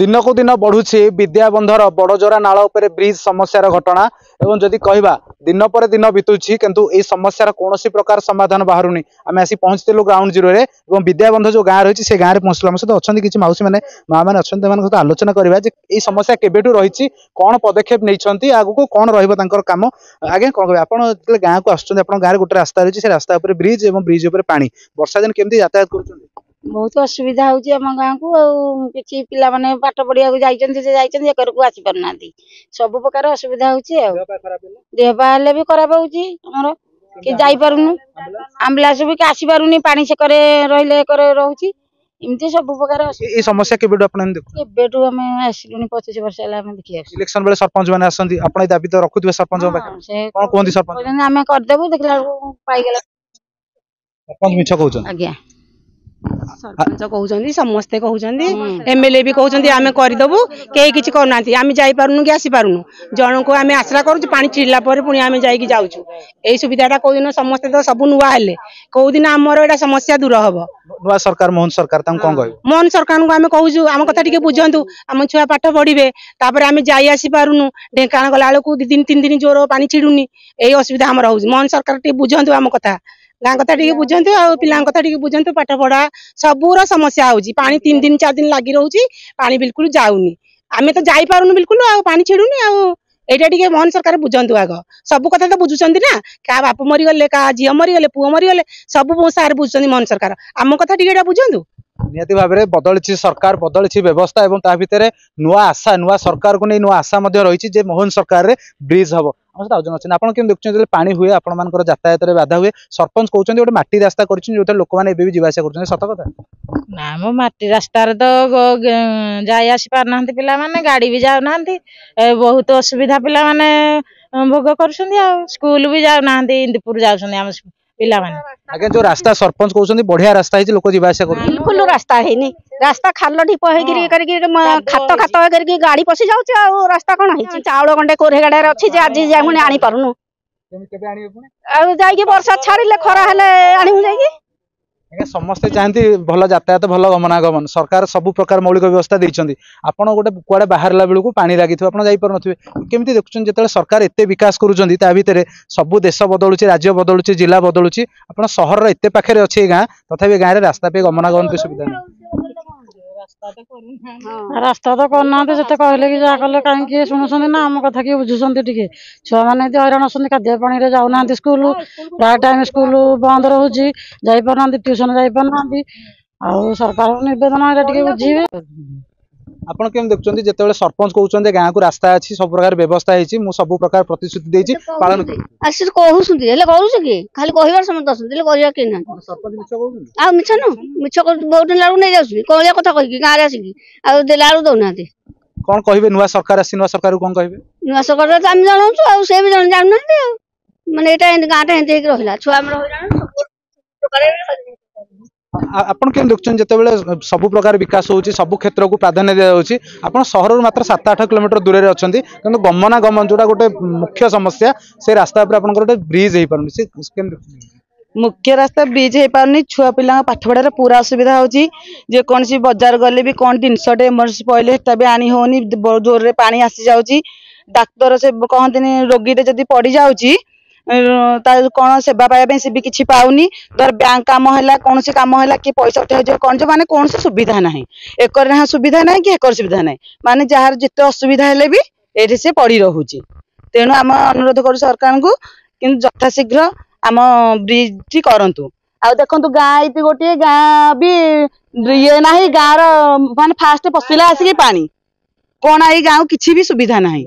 ଦିନକୁ ଦିନ ବଢୁଛି ବିଦ୍ୟାବନ୍ଧର ବଡ଼ଜରା ନାଳ ଉପରେ ବ୍ରିଜ୍ ସମସ୍ୟାର ଘଟଣା ଏବଂ ଯଦି କହିବା ଦିନ ପରେ ଦିନ ବିତୁଛି କିନ୍ତୁ ଏହି ସମସ୍ୟାର କୌଣସି ପ୍ରକାର ସମାଧାନ ବାହାରୁନି ଆମେ ଆସି ପହଞ୍ଚିଥିଲୁ ଗ୍ରାଉଣ୍ଡ ଜିରୋରେ ଏବଂ ବିଦ୍ୟାବନ୍ଧ ଯେଉଁ ଗାଁ ରହିଛି ସେ ଗାଁରେ ପହଞ୍ଚିଲୁ ଆମ ସହିତ ଅଛନ୍ତି କିଛି ମାଉସୀମାନେ ମାଆମାନେ ଅଛନ୍ତି ସେମାନଙ୍କ ସହିତ ଆଲୋଚନା କରିବା ଯେ ଏହି ସମସ୍ୟା କେବେଠୁ ରହିଛି କ'ଣ ପଦକ୍ଷେପ ନେଇଛନ୍ତି ଆଗକୁ କ'ଣ ରହିବ ତାଙ୍କର କାମ ଆଜ୍ଞା କ'ଣ କହିବେ ଆପଣ ଯେତେବେଳେ ଗାଁକୁ ଆସୁଛନ୍ତି ଆପଣଙ୍କ ଗାଁରେ ଗୋଟେ ରାସ୍ତା ରହିଛି ସେ ରାସ୍ତା ଉପରେ ବ୍ରିଜ୍ ଏବଂ ବ୍ରିଜ୍ ଉପରେ ପାଣି ବର୍ଷା ଦିନ କେମିତି ଯାତାୟାତ କରୁଛନ୍ତି बहुत असुविधा हूँ आम गाँव को आई पिला पाठ पढ़ा जाए जाकर आसी पार ना सब प्रकार असुविधा हो देहपा भी खराब होमर कि आंबुलांस भी आसी पार नहीं पा से करे रही रोचे सब प्रकार पचीस वर्ष सरपंच मैंने सरपंच कहते समस्ते कहते एमएलए भी कहते आम करदेबु कई किसी कहना आम जापारू कि आसी पारू जन को आम आसला करूँ पुणी सुविधाटा कौदिन समस्ते तो सब नुआ हेले कौदिन आमर समस्या दूर हम नुआ सरकार मोहन सरकार कौन कह मोहन सरकार को आम कह आम कथा टे बुझुँ आम छुआ पाठ पढ़े आम जापारू ढेका गला दिन तीन दिन जोर पा चिड़ूनी यही असुविधा आम हो मोहन सरकार टे बुझुँ आम कथा गाँ कथा बुझन्तु आ पि कथा बुझन्तु पाठ पढा सबुर समस्या हौ चाहिँ दिन चार दिन लागिरहेछ पाे त बिकुल आउँ छिडु नि मोहन सरकार बुझन्तु आग सब कथा त बुझुन्छ ना बाप मरिगले का झि मरि पो मरिगले सब सार बुझुन्छ मोहन सरकार आम कथा बुझन्तु ନିହାତି ଭାବରେ ବଦଳିଛି ସରକାର ବଦଳିଛି ବ୍ୟବସ୍ଥା ଏବଂ ତା ଭିତରେ ନୂଆ ଆଶା ନୂଆ ସରକାରକୁ ନେଇ ନୂଆ ଆଶା ମଧ୍ୟ ରହିଛି ଯେ ମୋହନ ସରକାରରେ ବ୍ରିଜ୍ ହବ ଆମ ସହିତ ଆଉ ଜଣ ଅଛନ୍ତି ଆପଣ କେମିତି ଦେଖୁଛନ୍ତି ଯେତେବେଳେ ପାଣି ହୁଏ ଆପଣମାନଙ୍କର ଯାତାୟାତରେ ବାଧା ହୁଏ ସରପଞ୍ଚ କହୁଛନ୍ତି ଗୋଟେ ମାଟି ରାସ୍ତା କରିଛନ୍ତି ଯୋଉଥିରେ ଲୋକମାନେ ଏବେ ବି ଯିବା ଆସିବା କରୁଛନ୍ତି ସତ କଥା ନା ମ ମାଟି ରାସ୍ତାରେ ତ ଯାଇ ଆସି ପାରୁନାହାନ୍ତି ପିଲାମାନେ ଗାଡ଼ି ବି ଯାଉନାହାନ୍ତି ବହୁତ ଅସୁବିଧା ପିଲାମାନେ ଭୋଗ କରୁଛନ୍ତି ଆଉ ସ୍କୁଲ ବି ଯାଉନାହାନ୍ତି ଇନ୍ଦୁପୁର ଯାଉଛନ୍ତି ଆମ ପିଲାମାନେ ଆଜ୍ଞା ଯୋଉ ରାସ୍ତା ସରପଞ୍ଚ କହୁଛନ୍ତି ବଢିଆ ରାସ୍ତା ହେଇଛି ଲୋକ ଯିବା ଆସିବା କରୁଛନ୍ତି ବିଲକୁଲ ରାସ୍ତା ହେଇନି ରାସ୍ତା ଖାଲ ଢିପ ହେଇକିରି କରିକି ଖାତ ଖାତ କରିକି ଗାଡି ପଶି ଯାଉଛି ଆଉ ରାସ୍ତା କଣ ହେଇଛି ଚାଉଳ ଗଣ୍ଡେ କୋରେ ଗାଡିରେ ଅଛି ଯେ ଆଜି ଯାଇ ଆଣିପାରୁନୁ ଆଉ ଯାଇକି ବର୍ଷା ଛାଡିଲେ ଖରା ହେଲେ ଆଣିବୁ ଯାଇକି ଆଜ୍ଞା ସମସ୍ତେ ଚାହାନ୍ତି ଭଲ ଯାତାୟାତ ଭଲ ଗମନାଗମନ ସରକାର ସବୁ ପ୍ରକାର ମୌଳିକ ବ୍ୟବସ୍ଥା ଦେଇଛନ୍ତି ଆପଣ ଗୋଟେ କୁଆଡ଼େ ବାହାରିଲା ବେଳକୁ ପାଣି ଲାଗିଥିବ ଆପଣ ଯାଇପାରୁନଥିବେ କେମିତି ଦେଖୁଛନ୍ତି ଯେତେବେଳେ ସରକାର ଏତେ ବିକାଶ କରୁଛନ୍ତି ତା ଭିତରେ ସବୁ ଦେଶ ବଦଳୁଛି ରାଜ୍ୟ ବଦଳୁଛି ଜିଲ୍ଲା ବଦଳୁଛି ଆପଣ ସହରର ଏତେ ପାଖରେ ଅଛି ଏ ଗାଁ ତଥାପି ଗାଁରେ ରାସ୍ତା ପାଇଁ ଗମନାଗମନ ପାଇଁ ସୁବିଧା ନାହିଁ रास्ता तो करना जिते कहले कि कहीं शुणुंत ना आम कथ किए बुझुचे छुआ मैंने हईराण खाद्य पाने जाऊना स्कूल प्राय टाइम स्कूल बंद रोच जाइपना ट्यूसन जापार ना आ सरकार निवेदन बुझे आपण केम देखुचंती जेतेबेले सरपंच कौन गांव को रास्ता अच्छी सब प्रकार व्यवस्था हेछि सब प्रकार प्रतिश्रुति पालन कर बहुत लारु नै जाउछी कोलिया कथा कहि कि गां रे आसी सरकार आसी सरकार को कोन कहिबे सरकार त हम जानौछु आ से छुआ ଆପଣ କେମିତି ଦେଖୁଛନ୍ତି ଯେତେବେଳେ ସବୁ ପ୍ରକାର ବିକାଶ ହେଉଛି ସବୁ କ୍ଷେତ୍ରକୁ ପ୍ରାଧାନ୍ୟ ଦିଆଯାଉଛି ଆପଣ ସହରରୁ ମାତ୍ର ସାତ ଆଠ କିଲୋମିଟର ଦୂରରେ ଅଛନ୍ତି କିନ୍ତୁ ଗମନାଗମନ ଯେଉଁଟା ଗୋଟେ ମୁଖ୍ୟ ସମସ୍ୟା ସେ ରାସ୍ତା ଉପରେ ଆପଣଙ୍କର ଗୋଟେ ବ୍ରିଜ୍ ହେଇପାରୁନି ସେ କେମିତି ମୁଖ୍ୟ ରାସ୍ତା ବ୍ରିଜ୍ ହେଇପାରୁନି ଛୁଆ ପିଲାଙ୍କ ପାଠ ପଢ଼ାରେ ପୁରା ଅସୁବିଧା ହେଉଛି ଯେକୌଣସି ବଜାର ଗଲେ ବି କ'ଣ ଜିନିଷଟେ ଏମର୍ଜେନ୍ସି ପଡ଼ିଲେ ସେଟା ବି ଆଣି ହେଉନି ଜୋରରେ ପାଣି ଆସିଯାଉଛି ଡାକ୍ତର ସେ କହନ୍ତିନି ରୋଗୀଟେ ଯଦି ପଡ଼ିଯାଉଛି ତାର କଣ ସେବା ପାଇବା ପାଇଁ ସେ ବି କିଛି ପାଉନି ଧର ବ୍ୟାଙ୍କ କାମ ହେଲା କୌଣସି କାମ ହେଲା କି ପଇସା ଉଠେଇ କ'ଣ ଯେ ମାନେ କୌଣସି ସୁବିଧା ନାହିଁ ଏକରେ ନା ସୁବିଧା ନାହିଁ କି ଏକର ସୁବିଧା ନାହିଁ ମାନେ ଯାହାର ଯେତେ ଅସୁବିଧା ହେଲେ ବି ଏଇଠି ସେ ପଡ଼ି ରହୁଛି ତେଣୁ ଆମେ ଅନୁରୋଧ କରୁ ସରକାରଙ୍କୁ କିନ୍ତୁ ଯଥାଶୀଘ୍ର ଆମ ବ୍ରିଜ୍ଟି କରନ୍ତୁ ଆଉ ଦେଖନ୍ତୁ ଗାଁ ଏଇଠି ଗୋଟିଏ ଗାଁ ବି ଇଏ ନାହିଁ ଗାଁର ମାନେ ଫାଷ୍ଟ ପଶିଲା ଆସିକି ପାଣି କ'ଣ ଏଇ ଗାଁ ଗାଁକୁ କିଛି ବି ସୁବିଧା ନାହିଁ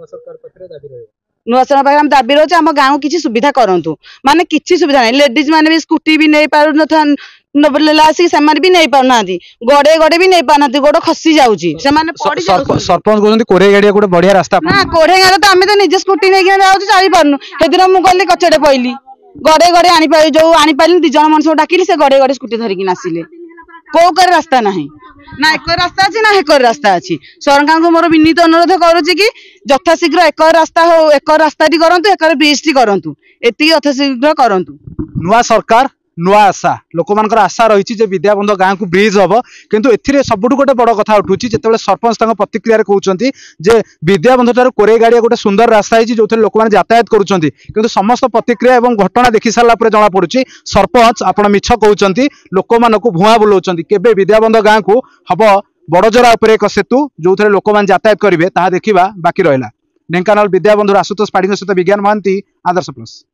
ନୂଆସେନା ପାଖରେ ଆମେ ଦାବି ରହୁଛୁ ଆମ ଗାଁକୁ କିଛି ସୁବିଧା କରନ୍ତୁ ମାନେ କିଛି ସୁବିଧା ନାହିଁ ଲେଡିଜ୍ ମାନେ ବି ସ୍କୁଟି ବି ନେଇପାରୁନଥିଲା ଆସିକି ସେମାନେ ବି ନେଇପାରୁନାହାନ୍ତି ଗଡେଇ ଗଡେଇ ବି ନେଇପାରୁନାହାନ୍ତି ଗୋଡ ଖସି ଯାଉଛି ସେମାନେ ସରପଞ୍ଚ କହୁଛନ୍ତି କୋରେଇ ଗାଡିଆ ଗୋଟେ ବଢିଆ ରାସ୍ତା ନା କୋରେଇ ଗାଡିଆ ତ ଆମେ ତ ନିଜେ ସ୍କୁଟି ନେଇକି ଯାଉଛୁ ଚାଲିପାରୁନୁ ସେଦିନ ମୁଁ ଗଲି କଚଡେ ପଇଲି ଗଡେଇ ଗଡେଇ ଆଣିପାରି ଯୋଉ ଆଣିପାରିଲି ଦି ଜଣ ମଣିଷକୁ ଡାକିଲି ସେ ଗଡେଇ ଗଡେଇ ସ୍କୁଟି ଧରିକିନା ଆସିଲେ কেউ রাস্তা না না একর রাস্তা আছে না একর রাস্তা আছে ସରକାରଙ୍କୁ ମୋର ବିନୀତ ଅନୁରୋଧ କରୁଛି କି ଯଥାଶୀଘ୍ର ଏକର ରାସ୍ତା ହଉ ଏକର ରାସ୍ତାଟି କରନ୍ତୁ ଏକର ବ୍ରିଜଟି କରନ୍ତୁ ଏତିକି ଯଥାଶୀଘ୍ର କରନ୍ତୁ ନୂଆ ସରକାର ନୂଆ ଆଶା ଲୋକମାନଙ୍କର ଆଶା ରହିଛି ଯେ ବିଦ୍ୟାବନ୍ଧ ଗାଁକୁ ବ୍ରିଜ୍ ହେବ କିନ୍ତୁ ଏଥିରେ ସବୁଠୁ ଗୋଟେ ବଡ଼ କଥା ଉଠୁଛି ଯେତେବେଳେ ସରପଞ୍ଚ ତାଙ୍କ ପ୍ରତିକ୍ରିୟାରେ କହୁଛନ୍ତି ଯେ ବିଦ୍ୟାବନ୍ଧଠାରୁ କୋରେଇ ଗାଡ଼ିଆ ଗୋଟେ ସୁନ୍ଦର ରାସ୍ତା ହେଇଛି ଯେଉଁଥିରେ ଲୋକମାନେ ଯାତାୟାତ କରୁଛନ୍ତି କିନ୍ତୁ ସମସ୍ତ ପ୍ରତିକ୍ରିୟା ଏବଂ ଘଟଣା ଦେଖି ସାରିଲା ପରେ ଜଣାପଡ଼ୁଛି ସରପଞ୍ଚ ଆପଣ ମିଛ କହୁଛନ୍ତି ଲୋକମାନଙ୍କୁ ଭୁଆଁ ବୁଲାଉଛନ୍ତି କେବେ ବିଦ୍ୟାବନ୍ଧ ଗାଁକୁ ହେବ ବଡ଼ଜରା ଉପରେ ଏକ ସେତୁ ଯେଉଁଥିରେ ଲୋକମାନେ ଯାତାୟାତ କରିବେ ତାହା ଦେଖିବା ବାକି ରହିଲା ଢେଙ୍କାନାଳ ବିଦ୍ୟାବନ୍ଧୁର ଆଶୁତୋଷ ପାଢ଼ୀଙ୍କ ସହିତ ବିଜ୍ଞାନ ମହାନ୍ତି ଆଦର୍ଶ ପ୍ଲସ୍